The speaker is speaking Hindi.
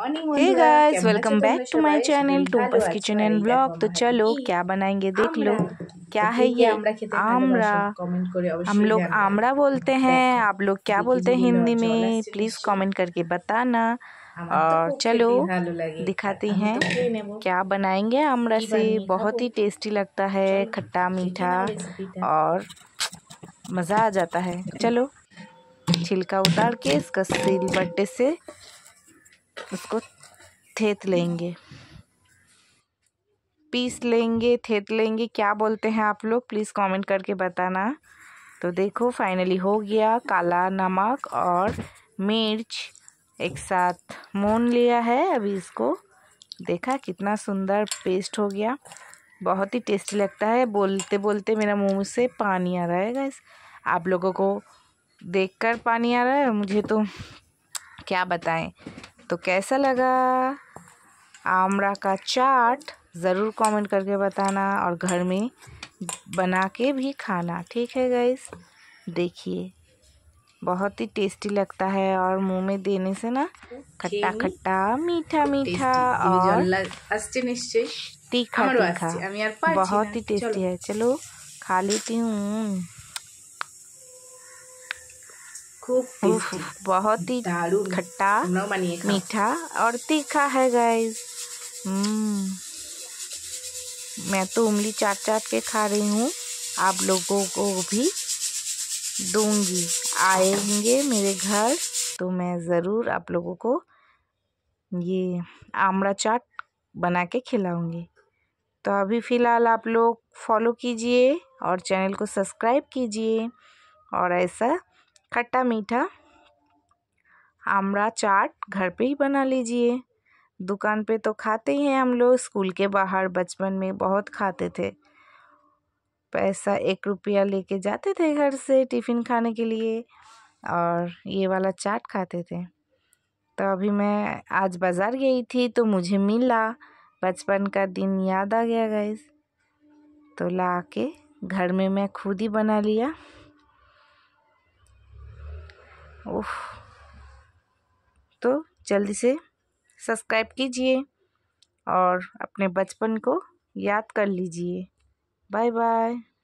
Hey guys welcome back to my channel टोपस किचन एंड ब्लॉग तो चलो क्या बनाएंगे देख लो क्या तो है ये आमरा हम लोग आमरा बोलते हैं आप लोग क्या बोलते हैं हिंदी में प्लीज़ कमेंट करके बताना तो और चलो दिखाती हैं तो क्या बनाएंगे आमरा से बहुत ही टेस्टी लगता है खट्टा मीठा और मज़ा आ जाता है चलो छिलका उतार के इसका सिल बट्टे से उसको थेत लेंगे पीस लेंगे थेत लेंगे क्या बोलते हैं आप लोग प्लीज़ कमेंट करके बताना तो देखो फाइनली हो गया काला नमक और मिर्च एक साथ मून लिया है अभी इसको देखा कितना सुंदर पेस्ट हो गया बहुत ही टेस्टी लगता है बोलते बोलते मेरा मुंह से पानी आ रहा है गैस आप लोगों को देखकर पानी आ रहा है मुझे तो क्या बताएं तो कैसा लगा आमड़ा का चाट ज़रूर कमेंट करके बताना और घर में बना के भी खाना ठीक है गाइस देखिए बहुत ही टेस्टी लगता है और मुंह में देने से ना खट्टा खट्टा मीठा मीठा और तीखा तीखा बहुत ही टेस्टी है चलो खा लेती हूँ खूब बहुत ही खट्टा मीठा और तीखा है गाइस हम्म। मैं तो उंगली चाट चाट के खा रही हूँ आप लोगों को भी दूंगी आएंगे मेरे घर तो मैं ज़रूर आप लोगों को ये आमड़ा चाट बना के खिलाऊंगी तो अभी फ़िलहाल आप लोग फॉलो कीजिए और चैनल को सब्सक्राइब कीजिए और ऐसा खट्टा मीठा आमड़ा चाट घर पे ही बना लीजिए दुकान पे तो खाते ही हैं हम लोग स्कूल के बाहर बचपन में बहुत खाते थे पैसा एक रुपया लेके जाते थे घर से टिफ़िन खाने के लिए और ये वाला चाट खाते थे तो अभी मैं आज बाज़ार गई थी तो मुझे मिला बचपन का दिन याद आ गया गैस तो ला के घर में मैं खुद ही बना लिया ओह तो जल्दी से सब्सक्राइब कीजिए और अपने बचपन को याद कर लीजिए बाय बाय